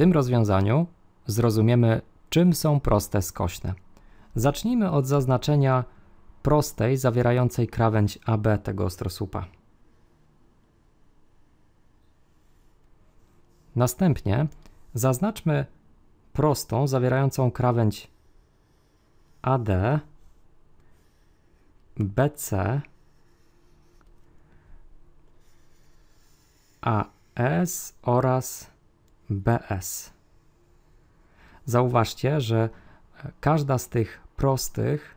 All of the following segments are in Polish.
tym rozwiązaniu zrozumiemy, czym są proste skośne. Zacznijmy od zaznaczenia prostej zawierającej krawędź AB tego ostrosłupa. Następnie zaznaczmy prostą zawierającą krawędź AD, BC, AS oraz BS. Zauważcie, że e, każda z tych prostych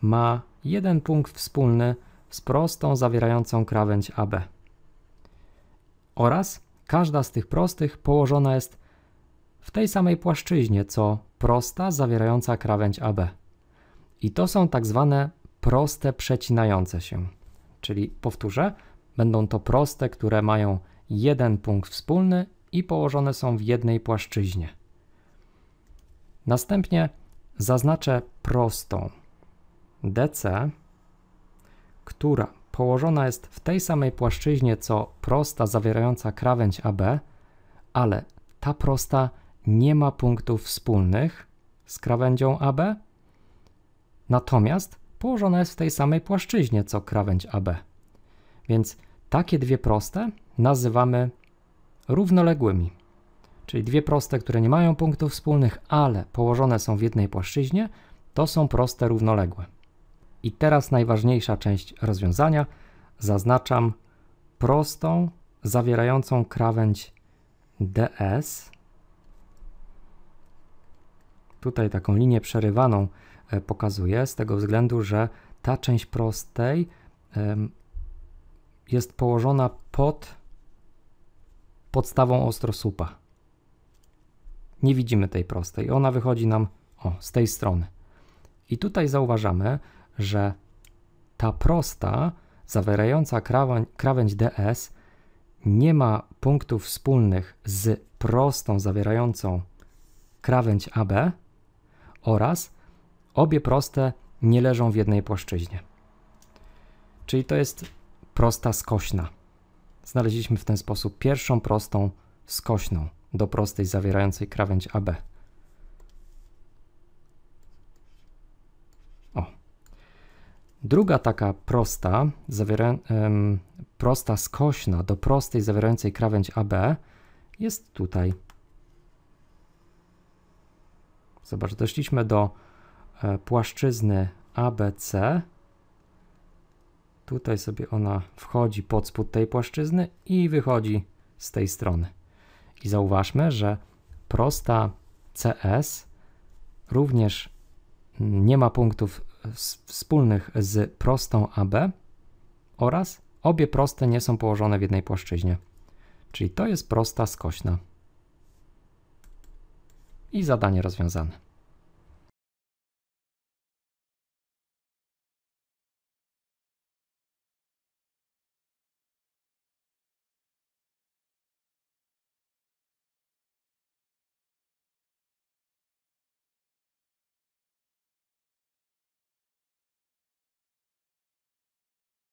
ma jeden punkt wspólny z prostą zawierającą krawędź AB. Oraz każda z tych prostych położona jest w tej samej płaszczyźnie co prosta zawierająca krawędź AB. I to są tak zwane proste przecinające się. Czyli powtórzę, będą to proste, które mają jeden punkt wspólny i położone są w jednej płaszczyźnie. Następnie zaznaczę prostą DC, która położona jest w tej samej płaszczyźnie co prosta zawierająca krawędź AB, ale ta prosta nie ma punktów wspólnych z krawędzią AB, natomiast położona jest w tej samej płaszczyźnie co krawędź AB. Więc takie dwie proste nazywamy równoległymi, czyli dwie proste, które nie mają punktów wspólnych, ale położone są w jednej płaszczyźnie, to są proste równoległe. I teraz najważniejsza część rozwiązania. Zaznaczam prostą zawierającą krawędź DS. Tutaj taką linię przerywaną e, pokazuję z tego względu, że ta część prostej jest położona pod podstawą ostrosupa. Nie widzimy tej prostej. Ona wychodzi nam o, z tej strony. I tutaj zauważamy, że ta prosta zawierająca krawędź DS nie ma punktów wspólnych z prostą zawierającą krawędź AB oraz obie proste nie leżą w jednej płaszczyźnie. Czyli to jest prosta skośna. Znaleźliśmy w ten sposób pierwszą prostą skośną do prostej zawierającej krawędź AB. O. Druga taka prosta, zawiera, prosta skośna do prostej zawierającej krawędź AB jest tutaj. Zobacz, doszliśmy do e, płaszczyzny ABC Tutaj sobie ona wchodzi pod spód tej płaszczyzny i wychodzi z tej strony. I zauważmy, że prosta CS również nie ma punktów wspólnych z prostą AB oraz obie proste nie są położone w jednej płaszczyźnie. Czyli to jest prosta skośna. I zadanie rozwiązane.